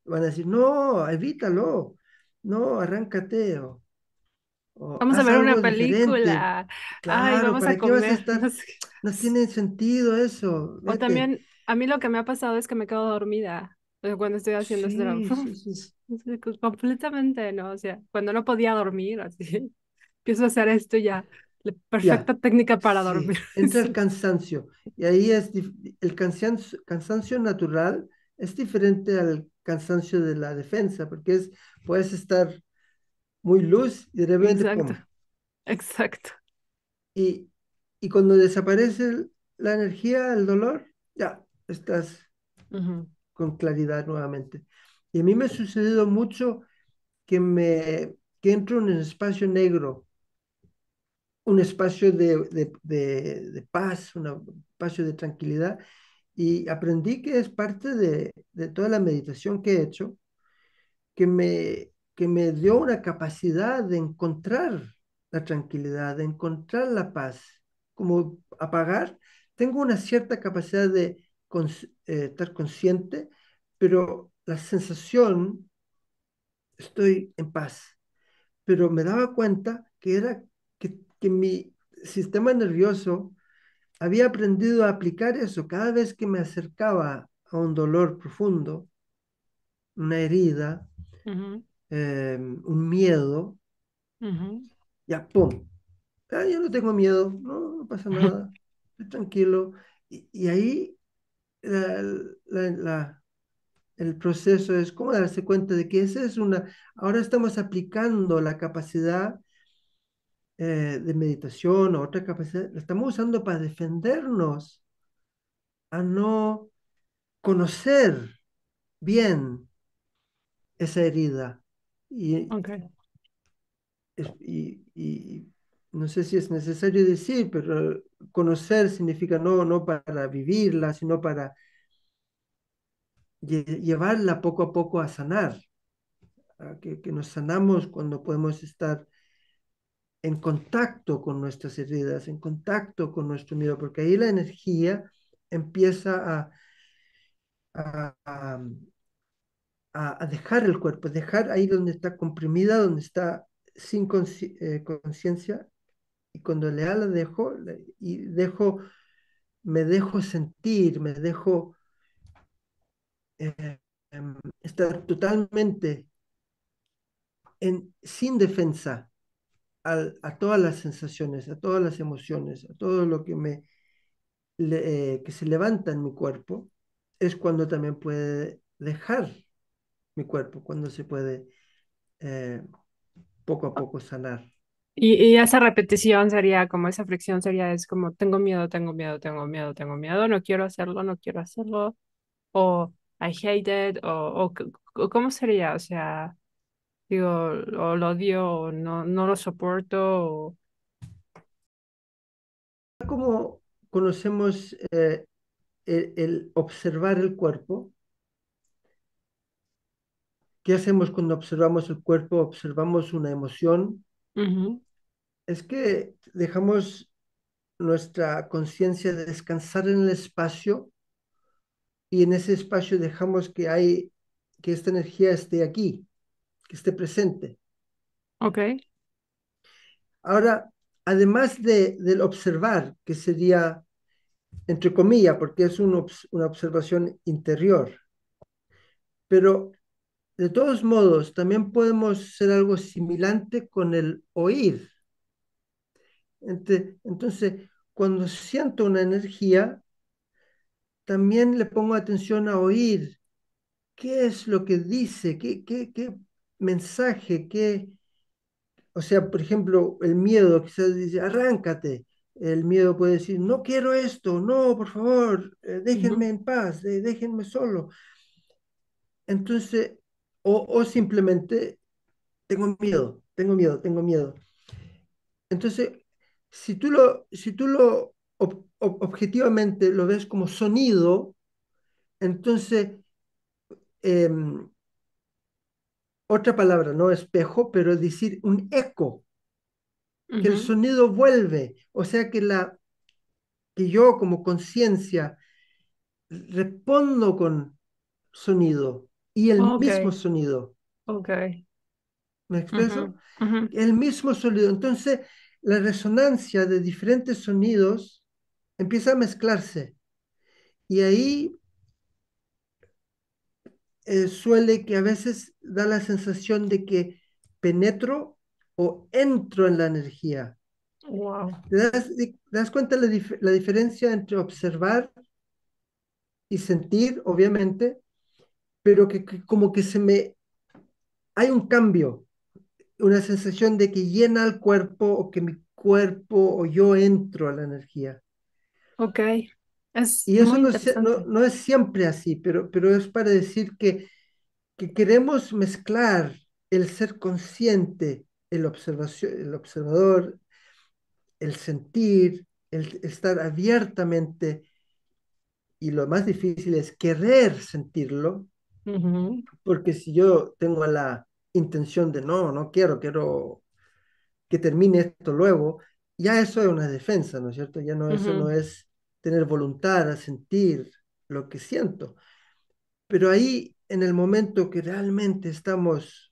Speaker 2: van a decir, no, evítalo, no, arráncate. O, vamos a ver una película. Ay, vamos a comer. No, tiene sentido eso. O también,
Speaker 1: a mí lo que me ha pasado es que me quedo dormida cuando estoy haciendo este trabajo. Pues, completamente, ¿no? O sea, cuando no podía dormir, así, empiezo a hacer esto ya,
Speaker 2: perfecta técnica para dormir. Entra el cansancio, y ahí es el cansancio, cansancio natural es diferente al cansancio de la defensa, porque es, puedes estar muy luz y de repente... Exacto, exacto. Y, y cuando desaparece la energía, el dolor, ya, estás con claridad nuevamente. Y a mí me ha sucedido mucho que me que entro en un espacio negro, un espacio de, de, paz, un espacio de tranquilidad, y aprendí que es parte de, de, toda la meditación que he hecho, que me, que me dio una capacidad de encontrar la tranquilidad, de encontrar la paz, como apagar. Tengo una cierta capacidad de, eh, estar consciente, pero la sensación, estoy en paz. Pero me daba cuenta que era que, que mi sistema nervioso había aprendido a aplicar eso. Cada vez que me acercaba a un dolor profundo, una herida, em, un miedo, ya, ¡pum! Ah, yo no tengo miedo, no, no pasa nada, estoy tranquilo. Y, y, ahí el proceso es como darse cuenta de que esa es una, ahora estamos aplicando la capacidad eh, de meditación o otra capacidad, la estamos usando para defendernos a no conocer bien esa herida. y, no sé si es necesario decir, pero conocer significa no, no para vivirla, sino para llevarla poco a poco a sanar, que, nos sanamos cuando podemos estar en contacto con nuestras heridas, en contacto con nuestro miedo, porque ahí la energía empieza a, a, dejar el cuerpo, dejar ahí donde está comprimida, donde está sin eh, conciencia, y cuando le la dejo, y dejo, me dejo sentir, me dejo em, estar totalmente sin defensa a, todas las sensaciones, a todas las emociones, a todo lo que, me, eh, que se levanta en mi cuerpo, es cuando también puede dejar mi cuerpo, cuando se puede eh, poco a poco sanar.
Speaker 1: Y, esa repetición sería como esa fricción sería es como tengo miedo, tengo miedo, tengo miedo, tengo miedo, no quiero hacerlo, no quiero hacerlo, o I hate it, o, o, cómo sería, o sea, digo, o lo odio, o no, no lo soporto. O...
Speaker 2: Como conocemos eh, e, el, observar el cuerpo, ¿qué hacemos cuando observamos el cuerpo? Observamos una emoción, es que dejamos nuestra conciencia de descansar en el espacio y en ese espacio dejamos que hay que esta energía esté aquí, que esté presente. Ok. Ahora, además de, del observar, que sería entre comillas, porque es una observación interior, pero de todos modos, también podemos ser algo similante con el oír. Entonces, cuando siento una energía, también le pongo atención a oír qué es lo que dice, qué, qué, mensaje, qué... O sea, por ejemplo, el miedo quizás dice, arráncate. El miedo puede decir, no quiero esto, no, por favor, eh, déjenme en paz, eh, déjenme solo. Entonces, o simplemente, tengo miedo, tengo miedo, tengo miedo. Entonces, si tú lo, si tú lo objetivamente lo ves como sonido, entonces, em, otra palabra, no espejo, pero es decir un eco, que el sonido vuelve, o sea que, la, que yo como conciencia respondo con sonido
Speaker 1: y el mismo
Speaker 2: sonido. Ok. ¿Me expreso? El mismo sonido. Entonces, la resonancia de diferentes sonidos empieza a mezclarse y ahí eh, suele que a veces da la sensación de que penetro o entro en la energía. Wow. ¿Te, das, das cuenta la, la diferencia entre observar y sentir, obviamente, pero que, como que se me... Hay un cambio una sensación de que llena el cuerpo o que mi cuerpo o yo entro a la energía.
Speaker 1: Ok. y eso
Speaker 2: no, es siempre así, pero, pero es para decir que, que queremos mezclar el ser consciente, el, observación, el observador, el sentir, el estar abiertamente, y lo más difícil es querer sentirlo, porque si yo tengo la intención de no, no quiero, quiero que termine esto luego, ya eso es una defensa, ¿no es cierto? Ya no, eso no es tener voluntad a sentir lo que siento. Pero ahí, en el momento que realmente estamos,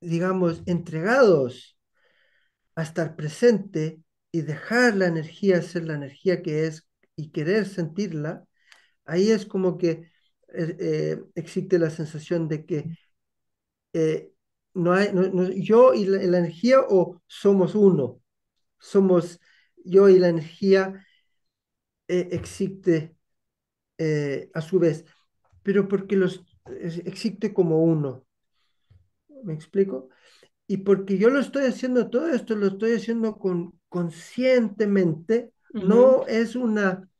Speaker 2: digamos, entregados a estar presente y dejar la energía ser la energía que es y querer sentirla, ahí es como que eh, eh, existe la sensación de que eh, no hay, yo y la, energía o somos uno, somos yo y la energía eh, existe eh, a su vez, pero porque los existe como uno. ¿Me explico? Y porque yo lo estoy haciendo todo esto, lo estoy haciendo con, conscientemente, no es una,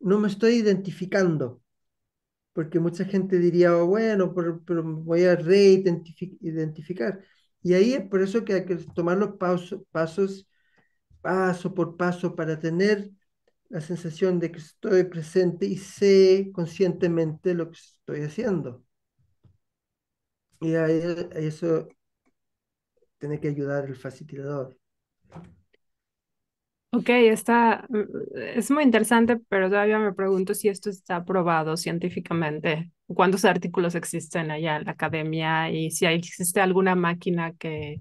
Speaker 2: no me estoy identificando porque mucha gente diría, oh, bueno, pero, voy a reidentificar. y ahí es por eso que hay que tomar los paso, pasos, paso por paso, para tener la sensación de que estoy presente y sé conscientemente lo que estoy haciendo. Y a eso tiene que ayudar el facilitador.
Speaker 1: Ok, está, mm, es muy interesante, pero todavía me pregunto si esto está probado científicamente, cuántos artículos existen allá en la academia y si existe alguna máquina que,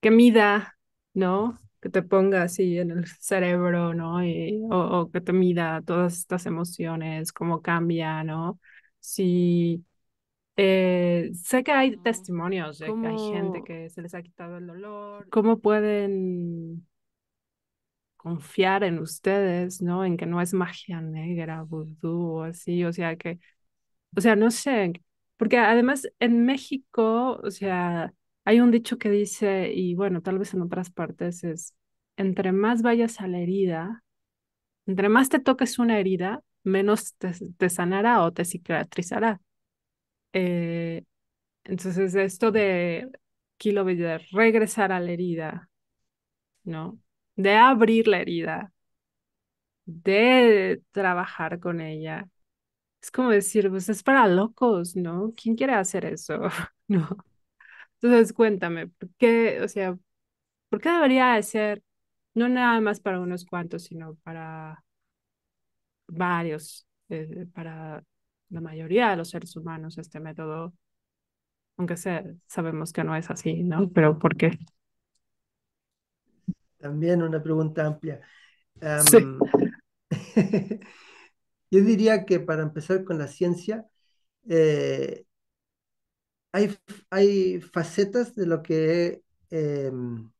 Speaker 1: que mida, ¿no? Que te ponga así en el cerebro, ¿no? Y, o, que te mida todas estas emociones, cómo cambia, ¿no? Si eh, sé que hay ah, testimonios de que hay gente que se les ha quitado el dolor. ¿Cómo pueden confiar en ustedes, ¿no? En que no es magia negra, vudú o así, o sea que, o sea, no sé, porque además en México, o sea, hay un dicho que dice, y bueno, tal vez en otras partes es, entre más vayas a la herida, entre más te toques una herida, menos te, sanará o te cicatrizará. Eh, entonces, esto de Kilo regresar a la herida, ¿no? de abrir la herida, de trabajar con ella. Es como decir, pues es para locos, ¿no? ¿Quién quiere hacer eso? no. Entonces, cuéntame, ¿por qué, o sea, por qué debería ser no nada más para unos cuantos, sino para varios, eh, para la mayoría de los seres humanos este método? Aunque sea, sabemos que no es así, ¿no? Pero ¿por qué?
Speaker 2: También una pregunta amplia.
Speaker 1: sí.
Speaker 2: yo diría que para empezar con la ciencia, eh, hay, hay, facetas de lo que, em,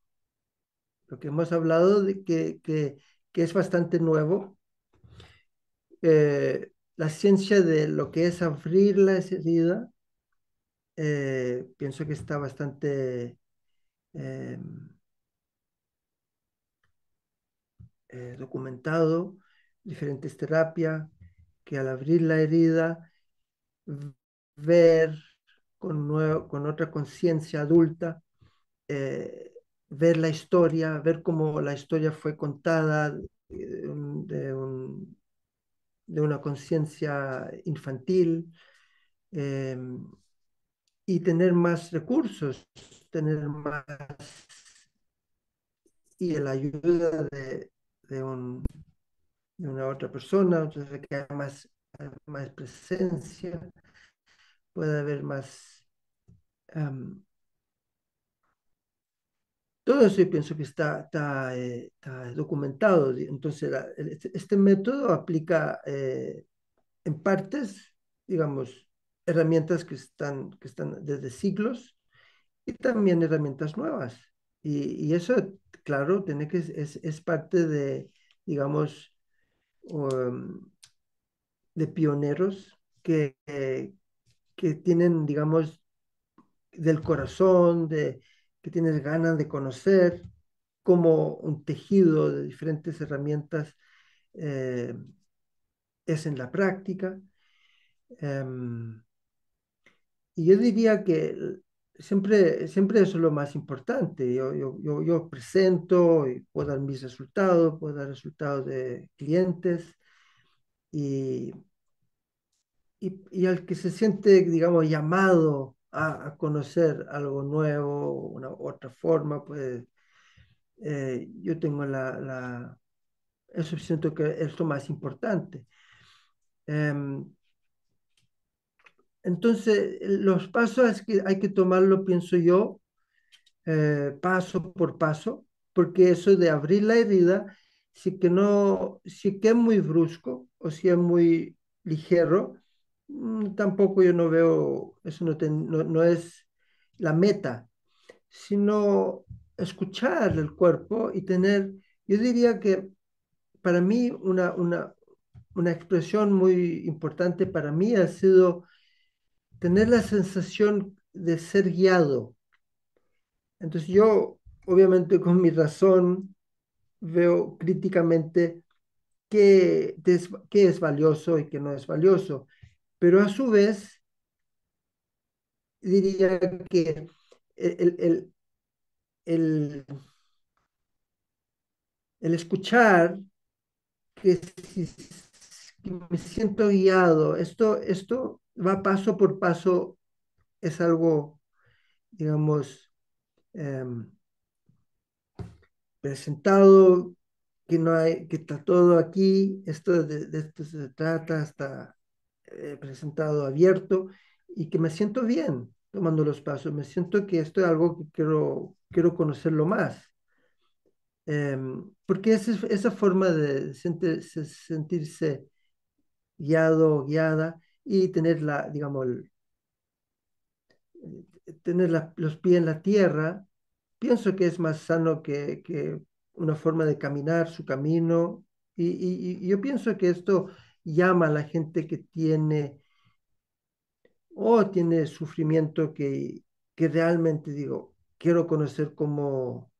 Speaker 2: lo que hemos hablado, de que, que, que es bastante nuevo. Eh, la ciencia de lo que es abrir la herida, eh, pienso que está bastante... Em, Eh, documentado diferentes terapias que al abrir la herida, ver con, nuevo, con otra conciencia adulta, eh, ver la historia, ver cómo la historia fue contada de, una conciencia infantil. Eh, y tener más recursos, tener más y la ayuda de, de, un, de una otra persona, entonces haya más, más presencia, puede haber más... todo eso yo pienso que está, está, eh, documentado. Entonces, este, este método aplica eh, en partes, digamos, herramientas que están, que están desde siglos y también herramientas nuevas. Y, y eso claro, tiene que, es, parte de, digamos, um, de pioneros que, eh, que tienen, digamos, del corazón, de, que tienes ganas de conocer, como un tejido de diferentes herramientas eh, es en la práctica. Em, y yo diría que siempre, siempre eso es lo más importante. Yo, yo, yo, presento, y puedo dar mis resultados, puedo dar resultados de clientes y, y, y al que se siente, digamos, llamado a, conocer algo nuevo, una otra forma, pues eh, yo tengo la, la, Eso siento que es lo más importante. Em, entonces, los pasos que hay que tomarlo, pienso yo, eh, paso por paso, porque eso de abrir la herida, si que no, si que es muy brusco o si es muy ligero, mm, tampoco yo no veo, eso no, es la meta, sino escuchar el cuerpo y tener, yo diría que para mí una, una expresión muy importante para mí ha sido tener la sensación de ser guiado. Entonces yo, obviamente con mi razón, veo críticamente qué, es valioso y qué no es valioso, pero a su vez diría que el, escuchar que me siento guiado, esto, esto va paso por paso, es algo, digamos, em, presentado, que no hay, que está todo aquí, esto de, esto se trata, está eh, presentado abierto y que me siento bien tomando los pasos, me siento que esto es algo que quiero, quiero conocerlo más. Em, porque esa, esa forma de sentirse, guiado guiada y tener la, digamos, eh, tener los pies en la tierra, pienso que es más sano que, que una forma de caminar su camino. Y, yo pienso que esto llama a la gente que tiene o tiene sufrimiento que, realmente digo, quiero conocer Como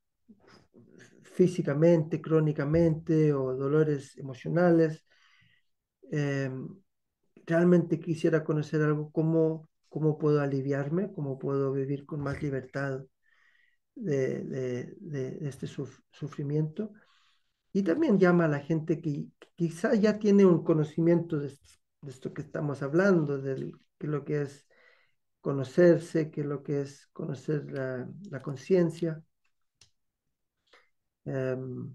Speaker 2: físicamente, crónicamente o dolores emocionales. Eh, realmente quisiera conocer algo, ¿cómo, cómo puedo aliviarme? ¿Cómo puedo vivir con más libertad de, este sufrimiento? Y también llama a la gente que, quizá ya tiene un conocimiento de, esto que estamos hablando, de lo que es conocerse, que lo que es conocer la, conciencia. Em,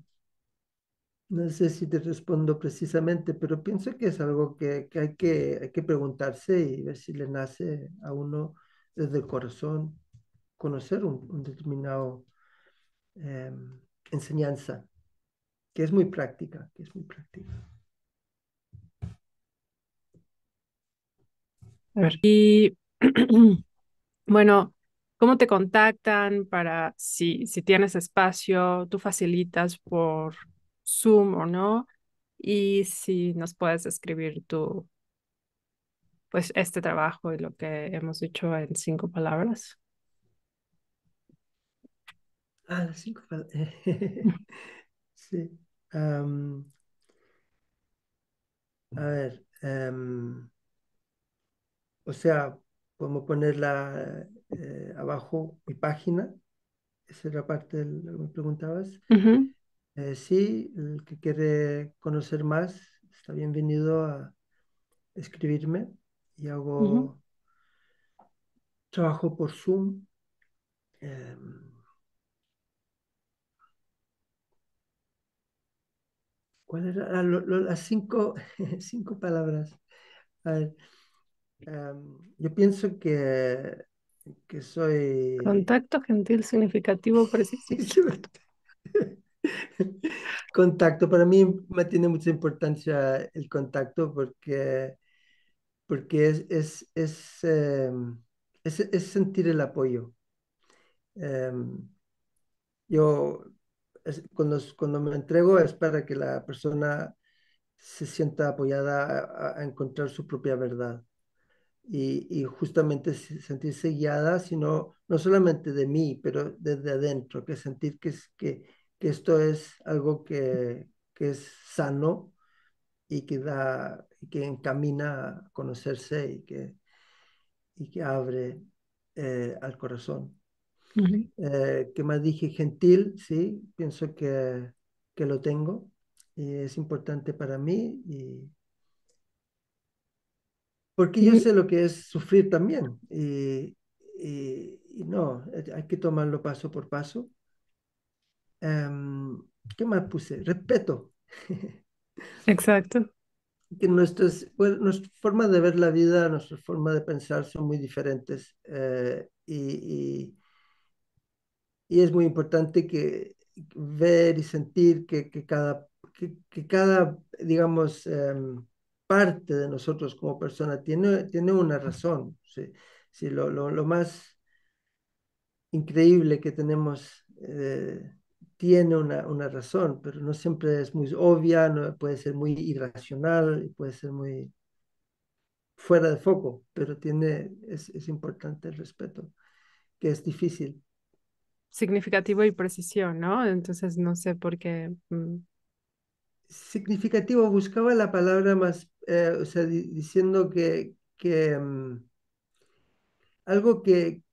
Speaker 2: no sé si te respondo precisamente, pero pienso que es algo que, hay que hay que preguntarse y ver si le nace a uno desde el corazón conocer un, determinado em, enseñanza, que es muy práctica, que es muy práctica.
Speaker 1: A ver. Y bueno, ¿cómo te contactan para si, si tienes espacio? ¿Tú facilitas por o ¿no? Y si nos puedes escribir tú pues este trabajo y lo que hemos dicho en cinco palabras.
Speaker 2: Ah, las cinco palabras. sí. a ver, em, o sea, podemos ponerla eh, abajo mi página. Esa es la parte de lo que me preguntabas. Eh, sí, el que quiere conocer más está bienvenido a escribirme y hago trabajo por Zoom. Em, ¿Cuál ¿Cuáles eran ah, las cinco, cinco palabras? Em, yo pienso que, que soy...
Speaker 1: Contacto gentil, significativo, preciso.
Speaker 2: Contacto, para mí me tiene mucha importancia el contacto porque, porque es, es, em, sentir el apoyo. Em, yo cuando, cuando me entrego es para que la persona se sienta apoyada a, encontrar su propia verdad y, justamente sentirse guiada, sino no solamente de mí, pero desde adentro, que sentir que, que, que esto es algo que, es sano y que da que encamina a conocerse y que, y que abre eh, al corazón. Que eh, ¿Qué más dije? Gentil, sí, pienso que, lo tengo y es importante para mí y porque yo sé lo que es sufrir también y no, hay que tomarlo paso por paso Em, ¿qué más puse? Respeto. Exacto. Que nuestras, pues, formas de ver la vida, nuestra forma de pensar son muy diferentes eh, y, y, es muy importante que ver y sentir que, cada, que, cada, digamos, em, parte de nosotros como persona tiene, tiene una razón. ¿sí? lo, lo, más increíble que tenemos eh, tiene una, una, razón, pero no siempre es muy obvia, puede ser muy irracional, puede ser muy fuera de foco, pero tiene, es, importante el respeto, que es difícil.
Speaker 1: Significativo y precisión, ¿no? Entonces no sé por qué. Mm. Significativo, buscaba la palabra más,
Speaker 2: eh, o sea, diciendo que, que mm, algo que,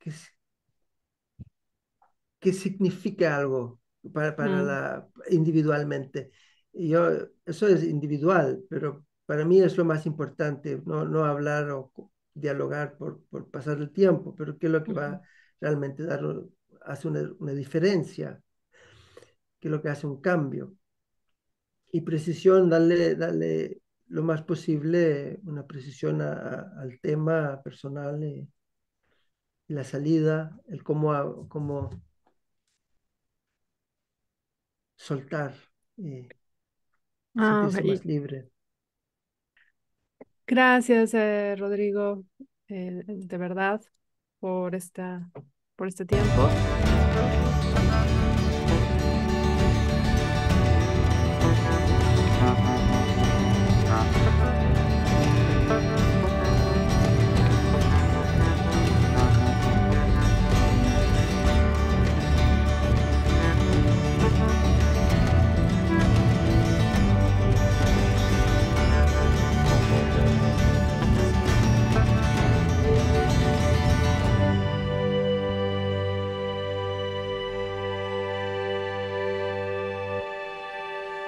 Speaker 2: que significa algo, para, mm. la, individualmente. Yo, eso es individual, pero para mí es lo más importante, no, hablar o dialogar por, pasar el tiempo, pero qué es lo que va realmente dar, hace una, diferencia, qué es lo que hace un cambio. Y precisión, darle, darle lo más posible una precisión al tema personal, y, eh, la salida, el cómo, cómo soltar eh,
Speaker 1: ah, y ah, sentirse más libre. Gracias, eh, Rodrigo, eh, de verdad, por, esta, por este tiempo.